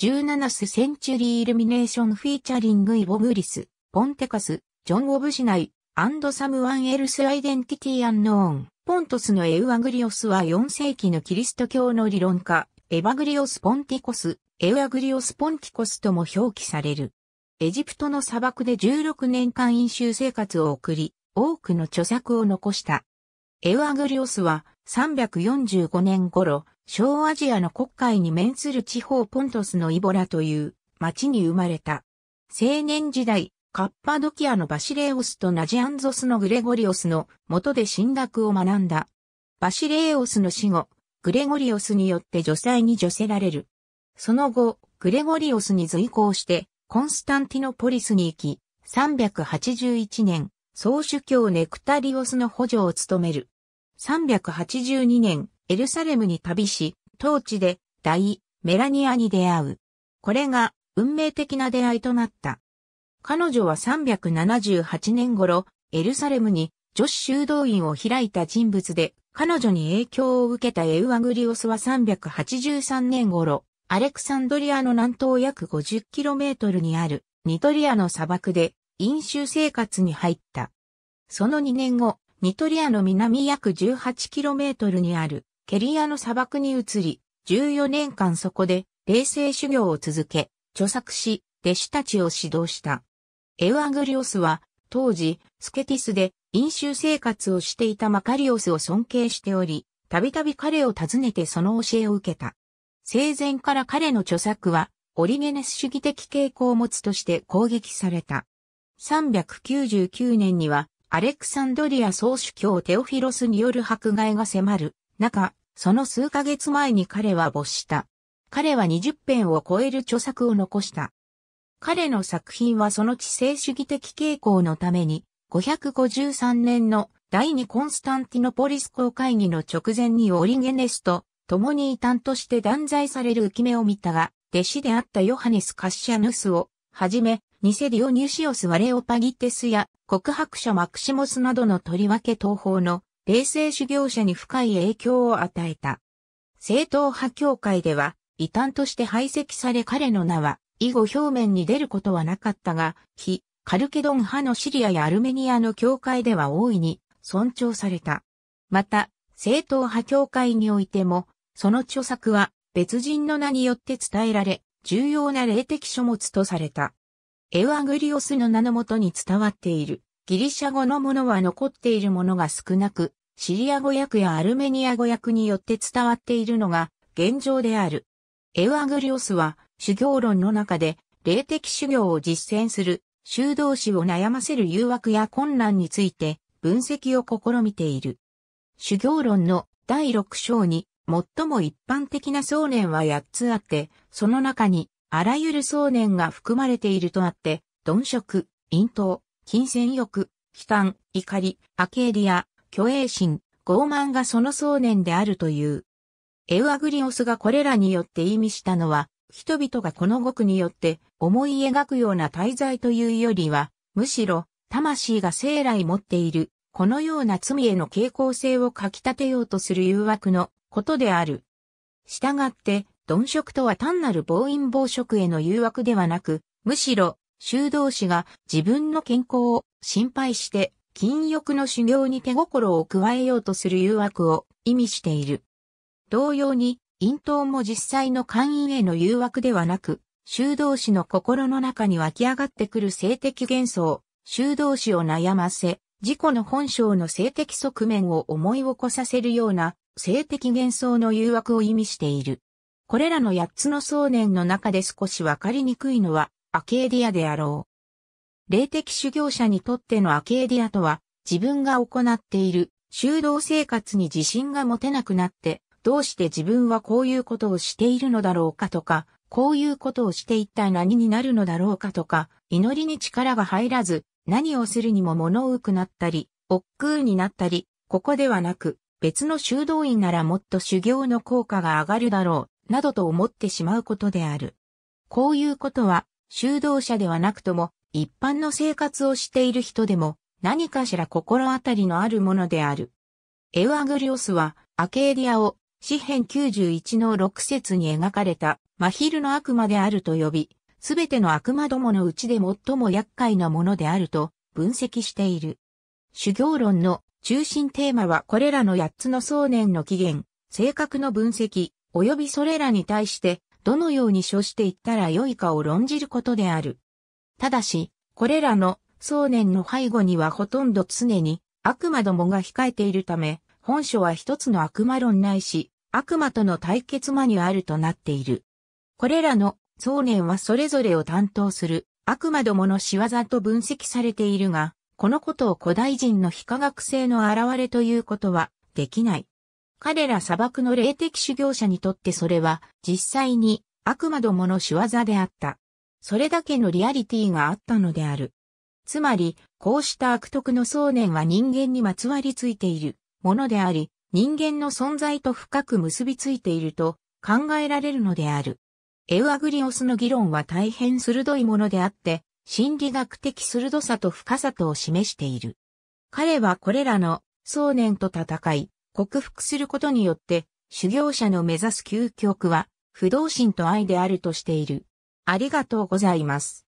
17スセンチュリーイルミネーションフィーチャリングイボブリス、ポンテカス、ジョン・オブシナイ、アンドサムワン・エルス・アイデンティティ・アンノーン。ポントスのエウアグリオスは4世紀のキリスト教の理論家、エヴァグリオス・ポンティコス、エウアグリオス・ポンティコスとも表記される。エジプトの砂漠で16年間飲酒生活を送り、多くの著作を残した。エウアグリオスは345年頃、小アジアの国会に面する地方ポントスのイボラという町に生まれた。青年時代、カッパドキアのバシレオスとナジアンゾスのグレゴリオスの元で神学を学んだ。バシレオスの死後、グレゴリオスによって女性に女せられる。その後、グレゴリオスに随行して、コンスタンティノポリスに行き、381年、総主教ネクタリオスの補助を務める。382年、エルサレムに旅し、当地で大メラニアに出会う。これが運命的な出会いとなった。彼女は378年頃、エルサレムに女子修道院を開いた人物で、彼女に影響を受けたエウアグリオスは383年頃、アレクサンドリアの南東約 50km にあるニトリアの砂漠で飲酒生活に入った。その2年後、ニトリアの南約 18km にあるケリアの砂漠に移り、14年間そこで、冷静修行を続け、著作し、弟子たちを指導した。エウアグリオスは、当時、スケティスで飲酒生活をしていたマカリオスを尊敬しており、たびたび彼を訪ねてその教えを受けた。生前から彼の著作は、オリゲネス主義的傾向を持つとして攻撃された。399年には、アレクサンドリア総主教テオフィロスによる迫害が迫る中、その数ヶ月前に彼は没した。彼は20編を超える著作を残した。彼の作品はその知性主義的傾向のために、553年の第二コンスタンティノポリス公会議の直前にオリゲネスと共に異端として断罪される浮き目を見たが、弟子であったヨハネス・カッシャヌスをはじめ、ニセディオニュシオス・ワレオパギテスや告白者マクシモスなどのとりわけ東方の冷静修行者に深い影響を与えた。正統派教会では、異端として排斥され彼の名は、以後表面に出ることはなかったが、非、カルケドン派のシリアやアルメニアの教会では大いに尊重された。また、正統派教会においても、その著作は別人の名によって伝えられ、重要な霊的書物とされた。エワグリオスの名のもとに伝わっている、ギリシャ語のものは残っているものが少なく、シリア語訳やアルメニア語訳によって伝わっているのが現状である。エウアグリオスは修行論の中で霊的修行を実践する修道士を悩ませる誘惑や困難について分析を試みている。修行論の第6章に最も一般的な想念は8つあって、その中にあらゆる想念が含まれているとあって、鈍色、陰頭、金銭欲、悲嘆、怒り、アケーリア、虚栄心、傲慢がその想念であるという。エウアグリオスがこれらによって意味したのは、人々がこの語句によって思い描くような滞在というよりは、むしろ、魂が生来持っている、このような罪への傾向性をかき立てようとする誘惑のことである。したがって、鈍色とは単なる暴飲暴食への誘惑ではなく、むしろ、修道士が自分の健康を心配して禁欲の修行に手心を加えようとする誘惑を意味している。同様に、陰頭も実際の会員への誘惑ではなく、修道士の心の中に湧き上がってくる性的幻想、修道士を悩ませ、自己の本性の性的側面を思い起こさせるような性的幻想の誘惑を意味している。これらの8つの想念の中で少しわかりにくいのはアケーディアであろう。霊的修行者にとってのアケーディアとは、自分が行っている修道生活に自信が持てなくなって、どうして自分はこういうことをしているのだろうかとか、こういうことをして一体何になるのだろうかとか、祈りに力が入らず、何をするにも物多くなったり、億劫になったり、ここではなく、別の修道院ならもっと修行の効果が上がるだろう、などと思ってしまうことである。こういうことは、修道者ではなくとも、一般の生活をしている人でも何かしら心当たりのあるものである。エウアグリオスはアケーディアを詩編91の6節に描かれた真昼の悪魔であると呼び、すべての悪魔どものうちで最も厄介なものであると分析している。修行論の中心テーマはこれらの8つの想念の起源、性格の分析、及びそれらに対してどのように処していったらよいかを論じることである。ただし、これらの想念の背後にはほとんど常に悪魔どもが控えているため、本書は一つの悪魔論ないし、悪魔との対決マニュアルとなっている。これらの想念はそれぞれを担当する悪魔どもの仕業と分析されているが、このことを古代人の非科学性の現れということはできない。彼ら砂漠の霊的修行者にとってそれは実際に悪魔どもの仕業であった。それだけのリアリティがあったのである。つまり、こうした悪徳の想念は人間にまつわりついているものであり、人間の存在と深く結びついていると考えられるのである。エウアグリオスの議論は大変鋭いものであって、心理学的鋭さと深さとを示している。彼はこれらの想念と戦い、克服することによって、修行者の目指す究極は、不動心と愛であるとしている。ありがとうございます。